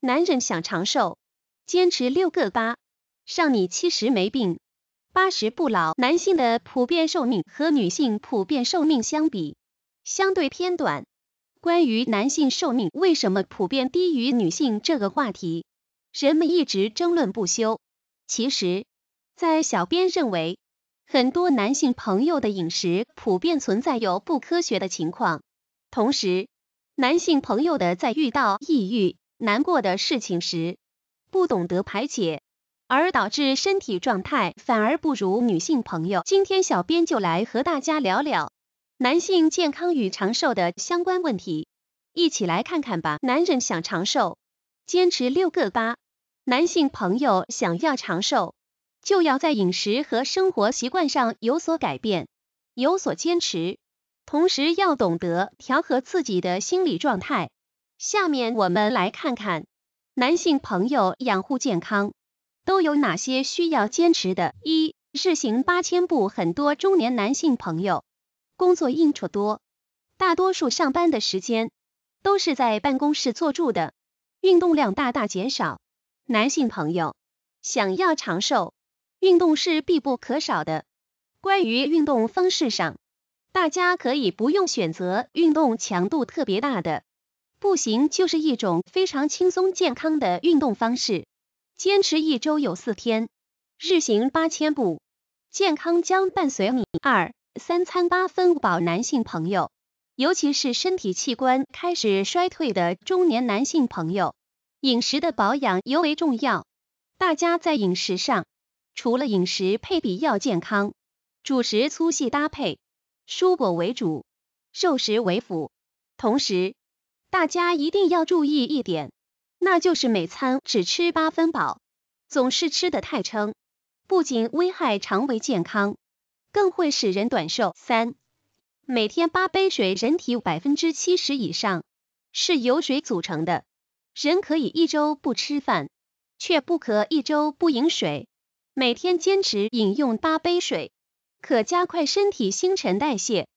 男人想长寿，坚持六个八，让你七十没病，八十不老。男性的普遍寿命和女性普遍寿命相比，相对偏短。关于男性寿命为什么普遍低于女性这个话题，人们一直争论不休。其实，在小编认为，很多男性朋友的饮食普遍存在有不科学的情况，同时，男性朋友的在遇到抑郁。难过的事情时，不懂得排解，而导致身体状态反而不如女性朋友。今天小编就来和大家聊聊男性健康与长寿的相关问题，一起来看看吧。男人想长寿，坚持六个八。男性朋友想要长寿，就要在饮食和生活习惯上有所改变，有所坚持，同时要懂得调和自己的心理状态。下面我们来看看男性朋友养护健康都有哪些需要坚持的。一日行八千步，很多中年男性朋友工作应酬多，大多数上班的时间都是在办公室坐住的，运动量大大减少。男性朋友想要长寿，运动是必不可少的。关于运动方式上，大家可以不用选择运动强度特别大的。步行就是一种非常轻松健康的运动方式，坚持一周有四天，日行八千步，健康将伴随你。二三餐八分饱，男性朋友，尤其是身体器官开始衰退的中年男性朋友，饮食的保养尤为重要。大家在饮食上，除了饮食配比要健康，主食粗细搭配，蔬果为主，肉食为辅，同时。大家一定要注意一点，那就是每餐只吃八分饱。总是吃的太撑，不仅危害肠胃健康，更会使人短寿。三、每天八杯水，人体百分之七十以上是由水组成的。人可以一周不吃饭，却不可一周不饮水。每天坚持饮用八杯水，可加快身体新陈代谢，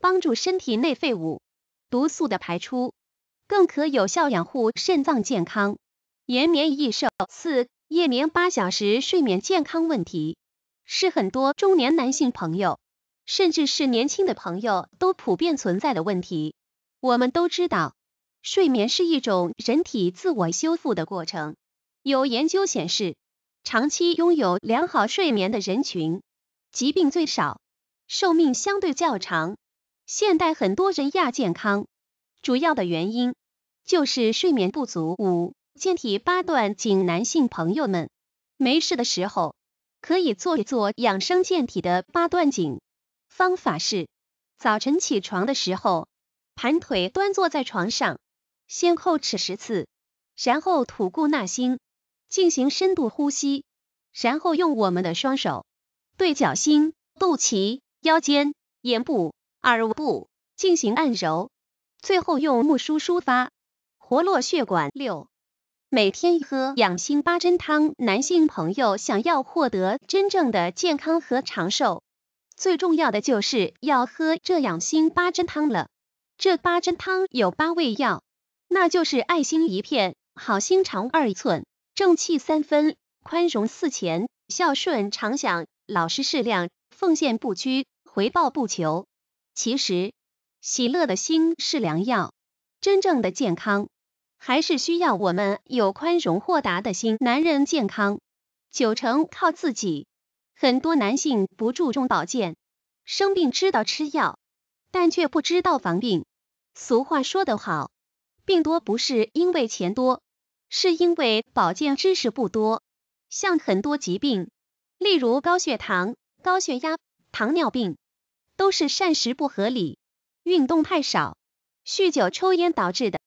帮助身体内废物、毒素的排出。更可有效养护肾脏健康，延年益寿。四、夜眠八小时，睡眠健康问题是很多中年男性朋友，甚至是年轻的朋友都普遍存在的问题。我们都知道，睡眠是一种人体自我修复的过程。有研究显示，长期拥有良好睡眠的人群，疾病最少，寿命相对较长。现代很多人亚健康。主要的原因就是睡眠不足。五健体八段锦，男性朋友们没事的时候可以做一做养生健体的八段锦。方法是：早晨起床的时候，盘腿端坐在床上，先叩齿十次，然后吐故纳新，进行深度呼吸，然后用我们的双手对脚心、肚脐、腰间、眼部、耳部进行按揉。最后用木梳梳发，活络血管。六，每天喝养心八珍汤。男性朋友想要获得真正的健康和长寿，最重要的就是要喝这养心八珍汤了。这八珍汤有八味药，那就是爱心一片，好心肠二寸，正气三分，宽容四钱，孝顺常想，老实适量，奉献不屈，回报不求。其实。喜乐的心是良药，真正的健康还是需要我们有宽容豁达的心。男人健康九成靠自己，很多男性不注重保健，生病知道吃药，但却不知道防病。俗话说得好，病多不是因为钱多，是因为保健知识不多。像很多疾病，例如高血糖、高血压、糖尿病，都是膳食不合理。运动太少，酗酒、抽烟导致的。